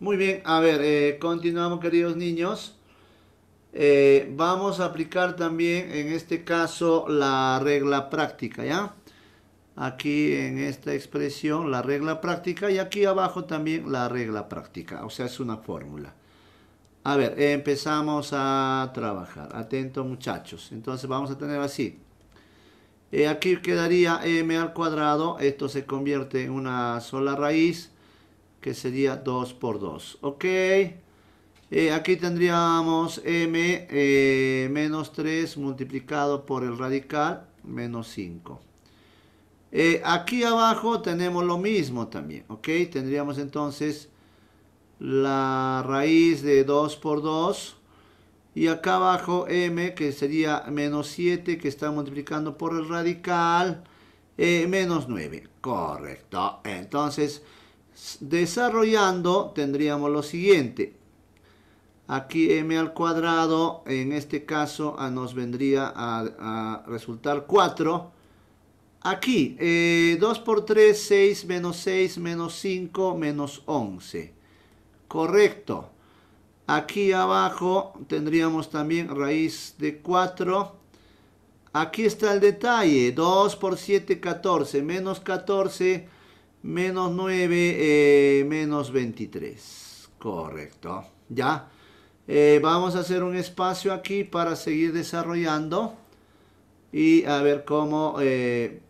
Muy bien, a ver, eh, continuamos queridos niños. Eh, vamos a aplicar también en este caso la regla práctica, ¿ya? Aquí en esta expresión la regla práctica y aquí abajo también la regla práctica, o sea es una fórmula. A ver, empezamos a trabajar. Atentos muchachos. Entonces vamos a tener así. Eh, aquí quedaría m al cuadrado. Esto se convierte en una sola raíz que sería 2 por 2. Ok. Eh, aquí tendríamos m eh, menos 3 multiplicado por el radical menos 5. Eh, aquí abajo tenemos lo mismo también, ¿ok? Tendríamos entonces la raíz de 2 por 2. Y acá abajo m, que sería menos 7, que está multiplicando por el radical, menos 9. Correcto. Entonces, Desarrollando tendríamos lo siguiente. Aquí m al cuadrado, en este caso nos vendría a, resultar 4. Aquí, 2 eh, por 3, 6, menos 6, menos 5, menos 11. Correcto. Aquí abajo tendríamos también raíz de 4. Aquí está el detalle. 2 por 7, 14. Menos 14 menos 9, eh, menos 23. Correcto. Ya. Eh, vamos a hacer un espacio aquí para seguir desarrollando y a ver cómo eh,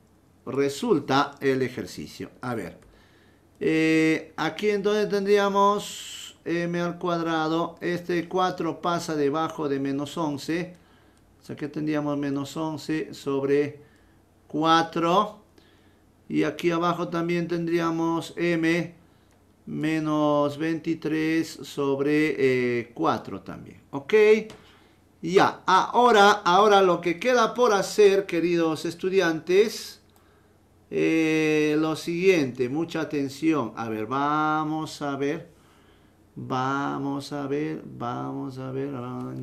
resulta el ejercicio. A ver. aquí entonces tendríamos m al cuadrado. Este 4 pasa debajo de menos 11. O sea que tendríamos menos 11 sobre 4 y aquí abajo también tendríamos m menos 23 sobre 4 eh, también, ¿ok? Ya, ahora, ahora lo que queda por hacer, queridos estudiantes, eh, lo siguiente, mucha atención. A ver, vamos a ver, vamos a ver, vamos a ver. Ah,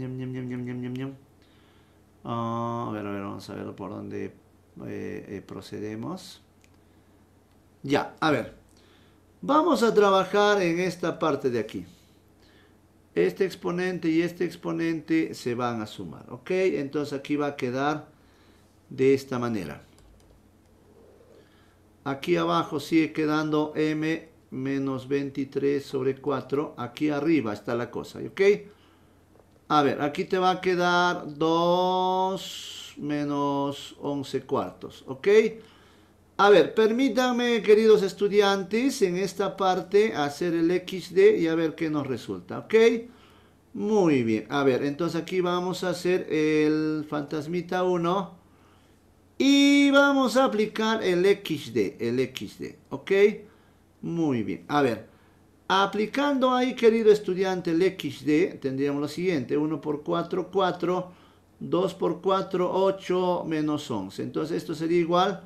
ah, a ver, a ver, vamos a ver por dónde eh, procedemos. Ya, a ver. Vamos a trabajar en esta parte de aquí. Este exponente y este exponente se van a sumar, ¿ok? Entonces aquí va a quedar de esta manera. Aquí abajo sigue quedando m menos 23 sobre 4. Aquí arriba está la cosa, ¿ok? A ver, aquí te va a quedar 2 menos 11 cuartos, ¿ok? A ver, permítanme, queridos estudiantes, en esta parte hacer el XD y a ver qué nos resulta, ¿ok? Muy bien. A ver, entonces aquí vamos a hacer el fantasmita 1 y vamos a aplicar el XD, el XD, ¿ok? Muy bien. A ver, aplicando ahí, querido estudiante, el XD, tendríamos lo siguiente, 1 por 4, 4, 2 por 4, 8, menos 11. Entonces esto sería igual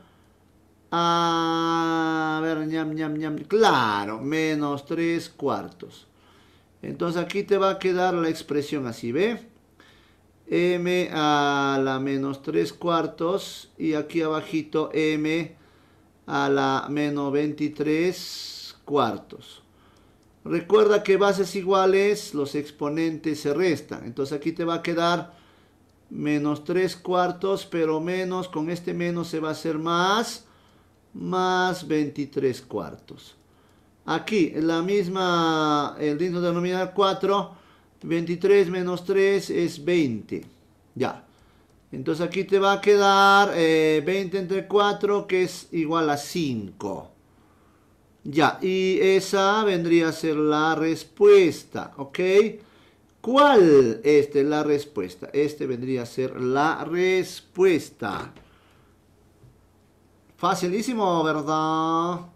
Ah, a ver, ñam, ñam, ñam. Claro, menos 3 cuartos. Entonces aquí te va a quedar la expresión así, ¿ve? m a la menos 3 cuartos y aquí abajito m a la menos 23 cuartos. Recuerda que bases iguales, los exponentes se restan. Entonces aquí te va a quedar menos 3 cuartos, pero menos, con este menos se va a hacer más más 23 cuartos. Aquí, la misma, el digno denominador 4, 23 menos 3 es 20. Ya. Entonces aquí te va a quedar 20 eh, entre 4 que es igual a 5. Ya, y esa vendría a ser la respuesta, ¿ok? ¿Cuál? es este, la respuesta. Este vendría a ser la respuesta. Facilísimo, ¿verdad?